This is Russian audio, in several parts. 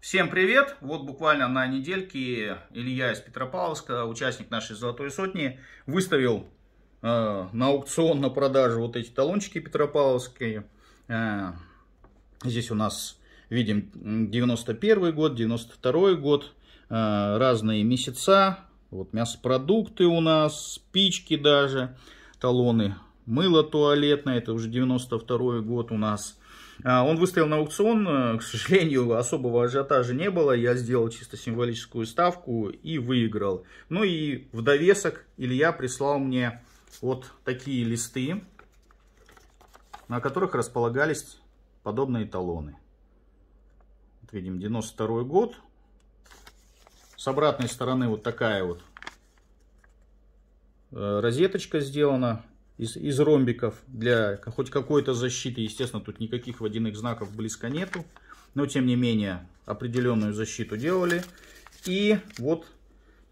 Всем привет! Вот буквально на недельке Илья из Петропавловска, участник нашей «Золотой сотни», выставил э, на аукцион на продажу вот эти талончики петропавловские. Э, здесь у нас видим 91 год, 92 год, э, разные месяца. Вот мясопродукты у нас, спички даже, талоны, мыло туалетное, это уже 92 год у нас. А, он выставил на аукцион, э, к сожалению, особого ажиотажа не было, я сделал чисто символическую ставку и выиграл. Ну и в довесок Илья прислал мне вот такие листы, на которых располагались подобные талоны. Вот видим, 92 год. С обратной стороны вот такая вот э, розеточка сделана из, из ромбиков для хоть какой-то защиты. Естественно, тут никаких водяных знаков близко нету. Но, тем не менее, определенную защиту делали. И вот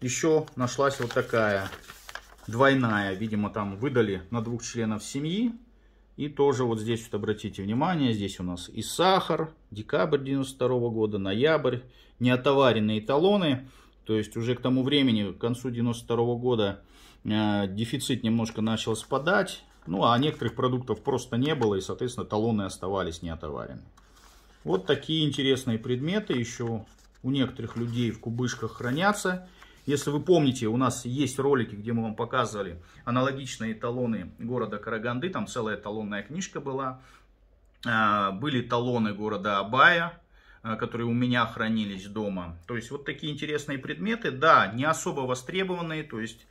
еще нашлась вот такая двойная. Видимо, там выдали на двух членов семьи. И тоже вот здесь вот обратите внимание, здесь у нас и сахар, декабрь 92 -го года, ноябрь, неотоваренные талоны. То есть уже к тому времени, к концу 92 года, э, дефицит немножко начал спадать. Ну, а некоторых продуктов просто не было, и, соответственно, талоны оставались неотоварены. Вот такие интересные предметы еще у некоторых людей в кубышках хранятся. Если вы помните, у нас есть ролики, где мы вам показывали аналогичные талоны города Караганды. Там целая талонная книжка была. Э, были талоны города Абая. Э, которые у меня хранились дома. То есть вот такие интересные предметы, да, не особо востребованные, то есть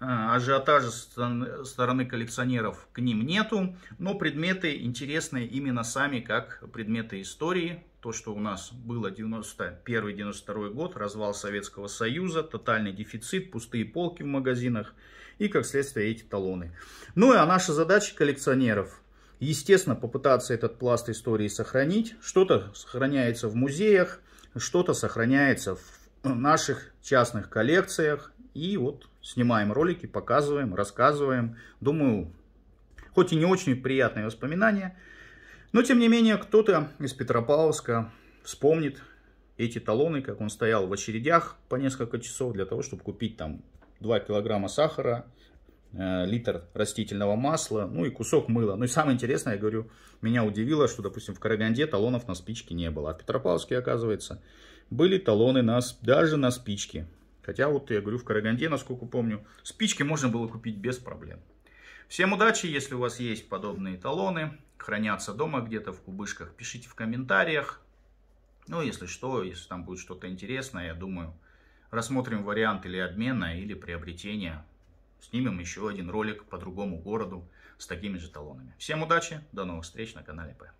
э, ажиотажа со стороны коллекционеров к ним нету, но предметы интересные именно сами, как предметы истории. То, что у нас было 91-92 год, развал Советского Союза, тотальный дефицит, пустые полки в магазинах и, как следствие, эти талоны. Ну и а наша задача коллекционеров – Естественно, попытаться этот пласт истории сохранить. Что-то сохраняется в музеях, что-то сохраняется в э, наших частных коллекциях. И вот снимаем ролики, показываем, рассказываем. Думаю, хоть и не очень приятные воспоминания, но тем не менее кто-то из Петропавловска вспомнит эти талоны, как он стоял в очередях по несколько часов для того, чтобы купить там 2 килограмма сахара, Э, литр растительного масла, ну и кусок мыла. Ну и самое интересное, я говорю, меня удивило, что, допустим, в Караганде талонов на спички не было. А в Петропавловске, оказывается, были талоны на, даже на спички. Хотя вот я говорю, в Караганде, насколько помню, спички можно было купить без проблем. Всем удачи, если у вас есть подобные талоны, хранятся дома где-то в кубышках, пишите в комментариях. Ну, если что, если там будет что-то интересное, я думаю, рассмотрим вариант или обмена, или приобретения снимем еще один ролик по другому городу с такими же талонами. Всем удачи, до новых встреч на канале П.